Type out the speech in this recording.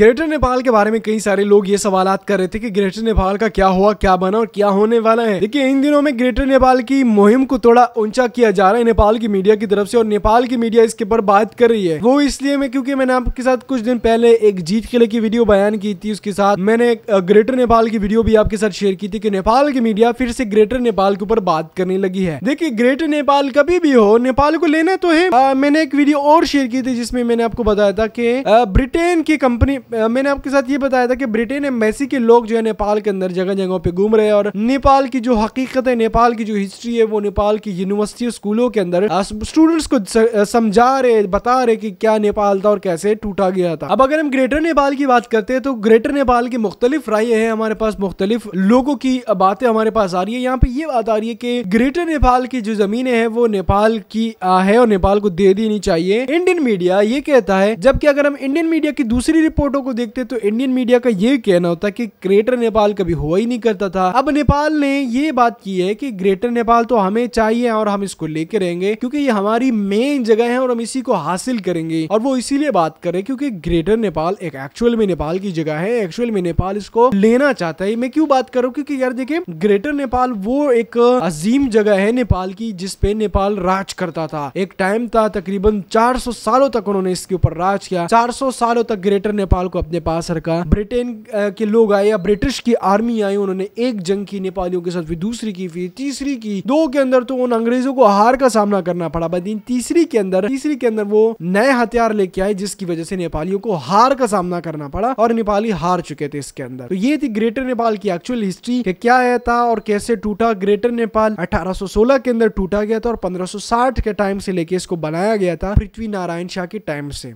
greater Nepal के बारे में कई सारे लोग ये सवाल कर रहे थे कि ग्रेटर नेपाल का क्या हुआ क्या बना और क्या होने वाला है देखिए इन दिनों में ग्रेटर नेपाल की मुहिम को थोड़ा ऊंचा किया जा रहा है नेपाल की मीडिया की तरफ से और नेपाल की मीडिया इसके ऊपर बात कर रही है वो इसलिए मैं क्योंकि मैंने आपके साथ कुछ दिन पहले एक जीत किले की वीडियो बयान की थी उसके साथ मैंने ग्रेटर नेपाल की वीडियो भी आपके साथ शेयर की थी की नेपाल की मीडिया फिर से ग्रेटर नेपाल के ऊपर बात करने लगी है देखिये ग्रेटर नेपाल कभी भी हो नेपाल को लेना तो है मैंने एक वीडियो और शेयर की थी जिसमें मैंने आपको बताया था की ब्रिटेन की कंपनी मैंने आपके साथ ये बताया था कि ब्रिटेन एम्बेसी के लोग जो है नेपाल के अंदर जगह जगहों पे घूम रहे हैं और नेपाल की जो हकीकत है नेपाल की जो हिस्ट्री है वो नेपाल की यूनिवर्सिटी स्कूलों के अंदर स्टूडेंट्स को समझा रहे बता रहे कि क्या नेपाल था और कैसे टूटा गया था अब अगर हम ग्रेटर नेपाल की बात करते हैं तो ग्रेटर नेपाल की मुख्तलिफ राय है हमारे पास मुख्तलिफ लोगों की बातें हमारे पास आ रही है यहाँ पे ये बात आ रही है कि ग्रेटर नेपाल की जो जमीने है वो नेपाल की है और नेपाल को दे देनी चाहिए इंडियन मीडिया ये कहता है जबकि अगर हम इंडियन मीडिया की दूसरी रिपोर्ट फोटो को देखते तो इंडियन मीडिया का ये कहना होता कि ग्रेटर नेपाल कभी हुआ ही नहीं करता था अब नेपाल ने ये बात की है कि ग्रेटर नेपाल तो हमें चाहिए और हम इसको लेके रहेंगे क्योंकि ये हमारी मेन जगह है और हम इसी को हासिल करेंगे और वो इसीलिए बात कर रहे क्योंकि ग्रेटर नेपाल एक एक्चुअल में नेपाल की जगह है एक्चुअल में नेपाल इसको लेना चाहता है मैं क्यों बात कर रहा हूँ क्योंकि यार देखिए ग्रेटर नेपाल वो एक अजीम जगह है नेपाल की जिसपे नेपाल राज करता था एक टाइम था तकरीबन चार सालों तक उन्होंने इसके ऊपर राज किया चार सालों तक ग्रेटर नेपाल नेपाल को अपने पास रखा ब्रिटेन के लोग आए या ब्रिटिश की आर्मी आई उन्होंने एक जंग की नेपालियों के साथ फिर दूसरी की फिर तीसरी की दो के अंदर तो उन अंग्रेजों को हार का सामना करना पड़ा बदीन तीसरी के अंदर तीसरी के अंदर वो नए हथियार लेके आए जिसकी वजह से नेपालियों को हार का सामना करना पड़ा और नेपाली हार चुके थे इसके अंदर तो ये थी ग्रेटर नेपाल की एक्चुअल हिस्ट्री कि क्या है था और कैसे टूटा ग्रेटर नेपाल 1816 के अंदर टूटा गया था और 1560 के टाइम से लेके इसको बनाया गया था पृथ्वी नारायण शाह के टाइम से